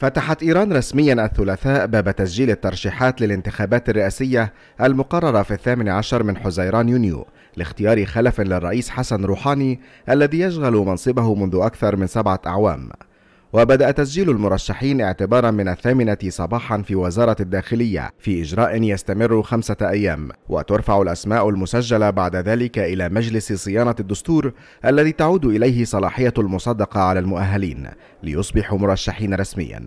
فتحت إيران رسميا الثلاثاء باب تسجيل الترشيحات للانتخابات الرئاسية المقررة في الثامن عشر من حزيران يونيو لاختيار خلف للرئيس حسن روحاني الذي يشغل منصبه منذ أكثر من سبعة أعوام وبدأ تسجيل المرشحين اعتبارا من الثامنة صباحا في وزارة الداخلية في إجراء يستمر خمسة أيام وترفع الأسماء المسجلة بعد ذلك إلى مجلس صيانة الدستور الذي تعود إليه صلاحية المصدقة على المؤهلين ليصبحوا مرشحين رسميا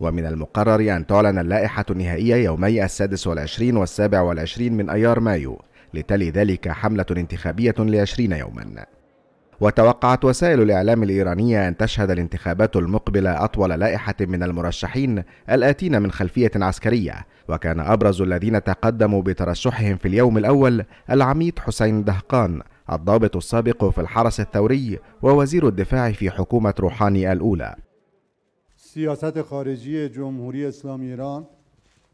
ومن المقرر أن تعلن اللائحة النهائية يومي السادس والعشرين والسابع والعشرين من أيار مايو لتلي ذلك حملة انتخابية لعشرين يوماً وتوقعت وسائل الإعلام الإيرانية أن تشهد الانتخابات المقبلة أطول لائحة من المرشحين الآتين من خلفية عسكرية وكان أبرز الذين تقدموا بترشحهم في اليوم الأول العميد حسين دهقان الضابط السابق في الحرس الثوري ووزير الدفاع في حكومة روحاني الأولى سياسة خارجية جمهورية إسلام إيران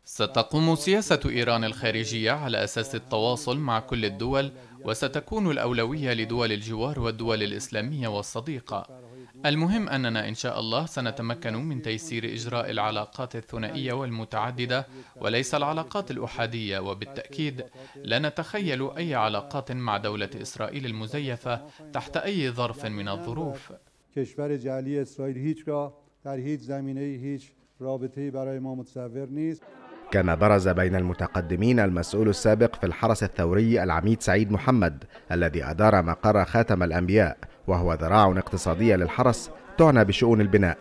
ستقوم سياسة إيران الخارجية على أساس التواصل مع كل الدول وستكون الأولوية لدول الجوار والدول الإسلامية والصديقة المهم أننا إن شاء الله سنتمكن من تيسير إجراء العلاقات الثنائية والمتعددة وليس العلاقات الأحادية وبالتأكيد لا نتخيل أي علاقات مع دولة إسرائيل المزيفة تحت أي ظرف من الظروف كما برز بين المتقدمين المسؤول السابق في الحرس الثوري العميد سعيد محمد الذي أدار مقر خاتم الأنبياء وهو ذراع اقتصادية للحرس تعنى بشؤون البناء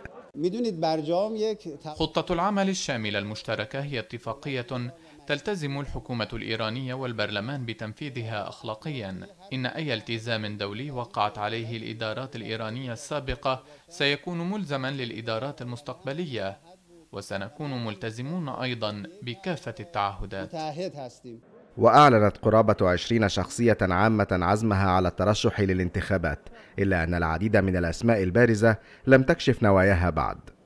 خطة العمل الشاملة المشتركة هي اتفاقية تلتزم الحكومة الإيرانية والبرلمان بتنفيذها أخلاقيا إن أي التزام دولي وقعت عليه الإدارات الإيرانية السابقة سيكون ملزما للإدارات المستقبلية وسنكون ملتزمون أيضا بكافة التعهدات وأعلنت قرابة 20 شخصية عامة عزمها على الترشح للانتخابات إلا أن العديد من الأسماء البارزة لم تكشف نواياها بعد